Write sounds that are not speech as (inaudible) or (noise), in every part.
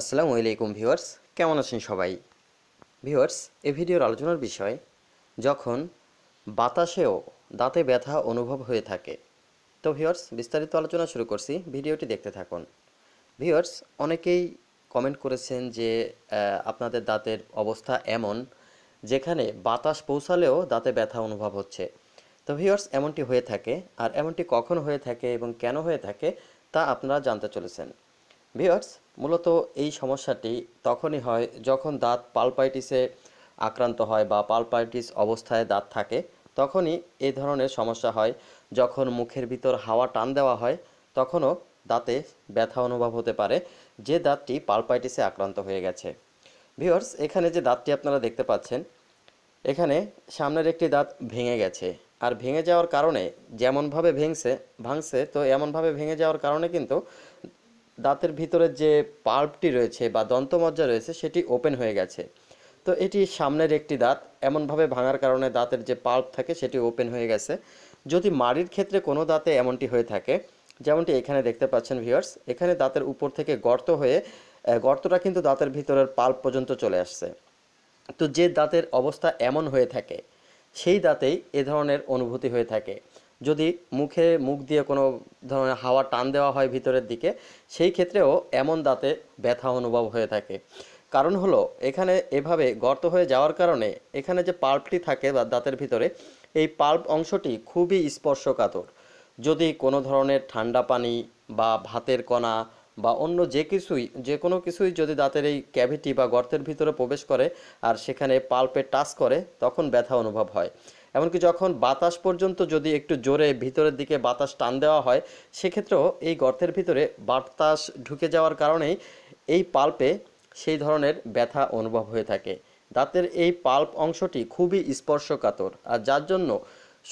আসসালামু আলাইকুম ভিউয়ার্স কেমন আছেন সবাই ভিউয়ার্স এ ভিডিওর আলোচনার বিষয় যখন বাতাসেও দাঁতে ব্যথা অনুভব হয়ে থাকে তো ভিউয়ার্স বিস্তারিত আলোচনা শুরু করছি ভিডিওটি দেখতে থাকুন ভিউয়ার্স অনেকেই কমেন্ট করেছেন যে আপনাদের দাঁতের অবস্থা এমন যেখানে বাতাস পৌঁছালেও দাঁতে ব্যথা অনুভব হচ্ছে তো ভিউয়ার্স এমনটি হয়ে থাকে আর এমনটি কখন হয়ে থাকে এবং কেন হয়ে থাকে তা আপনারা জানতে চলেছেন ভিওর্স মূলত এই সমস্যাটি তখনই হয় যখন দাঁত পালপাইটিসে আক্রান্ত হয় বা পালপাইটিস অবস্থায় দাঁত থাকে তখনই এই ধরনের সমস্যা হয় যখন মুখের ভিতর হাওয়া টান দেওয়া হয় তখনও দাঁতে ব্যথা অনুভব হতে পারে যে দাঁতটি পালপাইটিসে আক্রান্ত হয়ে গেছে ভিওর্স এখানে যে দাঁতটি আপনারা দেখতে পাচ্ছেন এখানে সামনের একটি দাঁত ভেঙে গেছে আর ভেঙে যাওয়ার কারণে যেমনভাবে ভেঙছে ভাঙছে তো এমনভাবে ভেঙে যাওয়ার কারণে কিন্তু দাঁতের ভিতরে যে পাল্পটি রয়েছে বা দন্তমজ্জা রয়েছে সেটি ওপেন হয়ে গেছে তো এটি সামনের একটি দাঁত এমনভাবে ভাঙার কারণে দাঁতের যে পাল্প থাকে সেটি ওপেন হয়ে গেছে যদি মাড়ির ক্ষেত্রে কোনো দাঁতে এমনটি হয়ে থাকে যেমনটি এখানে দেখতে পাচ্ছেন ভিউয়ার্স এখানে দাঁতের উপর থেকে গর্ত হয়ে গর্তটা কিন্তু দাঁতের ভিতরের পাল্প পর্যন্ত চলে আসছে তো যে দাঁতের অবস্থা এমন হয়ে থাকে সেই দাঁতেই এ ধরনের অনুভূতি হয়ে থাকে যদি মুখে মুখ দিয়ে কোনো ধরনের হাওয়া টান দেওয়া হয় ভিতরের দিকে সেই ক্ষেত্রেও এমন দাঁতে ব্যথা অনুভব হয়ে থাকে কারণ হলো এখানে এভাবে গর্ত হয়ে যাওয়ার কারণে এখানে যে পাল্পটি থাকে বা দাঁতের ভিতরে এই পাল্প অংশটি খুবই স্পর্শকাতর যদি কোনো ধরনের ঠান্ডা পানি বা ভাতের কণা বা অন্য যে কিছুই যে কোনো কিছুই যদি দাঁতের এই ক্যাভিটি বা গর্তের ভিতরে প্রবেশ করে আর সেখানে পাল্পে টাচ করে তখন ব্যথা অনুভব হয় এমনকি যখন বাতাস পর্যন্ত যদি একটু জোরে ভিতরের দিকে বাতাস টান দেওয়া হয় সেক্ষেত্রেও এই গর্তের ভিতরে বাতাস ঢুকে যাওয়ার কারণেই এই পাল্পে সেই ধরনের ব্যথা অনুভব হয়ে থাকে দাঁতের এই পাল্প অংশটি খুবই স্পর্শকাতর আর যার জন্য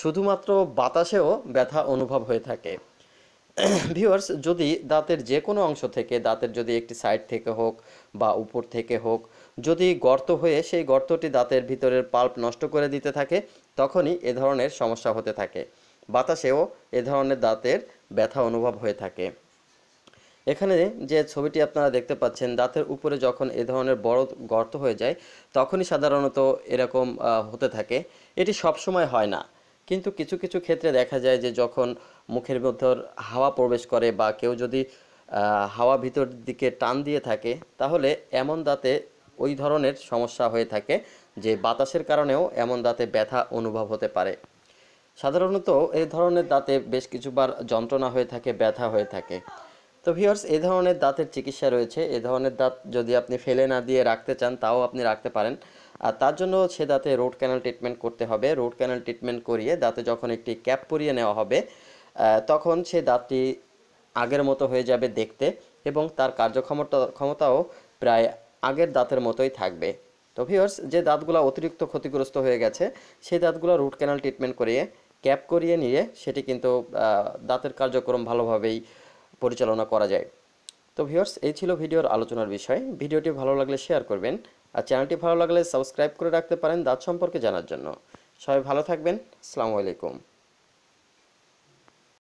শুধুমাত্র বাতাসেও ব্যথা অনুভব হয়ে থাকে (clears throat) ভিউয়ার্স যদি দাঁতের যে কোনো অংশ থেকে দাঁতের যদি একটি সাইড থেকে হোক বা উপর থেকে হোক যদি গর্ত হয়ে সেই গর্তটি দাঁতের ভিতরের পাল্প নষ্ট করে দিতে থাকে তখনই এ ধরনের সমস্যা হতে থাকে বাতাসেও এ ধরনের দাঁতের ব্যথা অনুভব হয়ে থাকে এখানে যে ছবিটি আপনারা দেখতে পাচ্ছেন দাঁতের উপরে যখন এ ধরনের বড় গর্ত হয়ে যায় তখনই সাধারণত এরকম হতে থাকে এটি সবসময় হয় না কিন্তু কিছু কিছু ক্ষেত্রে দেখা যায় যে যখন মুখের ভিতর হাওয়া প্রবেশ করে বা কেউ যদি হাওয়া ভিতর দিকে টান দিয়ে থাকে তাহলে এমন দাঁতে ওই ধরনের সমস্যা হয়ে থাকে যে বাতাসের কারণেও এমন দাঁতে ব্যথা অনুভব হতে পারে সাধারণত এই ধরনের দাঁতে বেশ কিছুবার যন্ত্রণা হয়ে থাকে ব্যথা হয়ে থাকে তো ভিওর্স এ ধরনের দাঁতের চিকিৎসা রয়েছে এ ধরনের দাঁত যদি আপনি ফেলে না দিয়ে রাখতে চান তাও আপনি রাখতে পারেন আর তার জন্য সে দাঁতে রোড ক্যানাল ট্রিটমেন্ট করতে হবে রোড ক্যানাল ট্রিটমেন্ট করিয়ে দাঁতে যখন একটি ক্যাপ পরিয়ে নেওয়া হবে তখন সে দাঁতটি আগের মতো হয়ে যাবে দেখতে এবং তার কার্যক্ষমতা ক্ষমতাও প্রায় আগের দাঁতের মতোই থাকবে তো ভিওর্স যে দাঁতগুলো অতিরিক্ত ক্ষতিগ্রস্ত হয়ে গেছে সেই দাঁতগুলো রুট ক্যানাল ট্রিটমেন্ট করিয়ে ক্যাপ করিয়ে নিয়ে সেটি কিন্তু দাঁতের কার্যক্রম ভালোভাবেই পরিচালনা করা যায় তো ভিওর্স এই ছিল ভিডিওর আলোচনার বিষয় ভিডিওটি ভালো লাগলে শেয়ার করবেন আর চ্যানেলটি ভালো লাগলে সাবস্ক্রাইব করে রাখতে পারেন দাঁত সম্পর্কে জানার জন্য সবাই ভালো থাকবেন আসসালামু আলাইকুম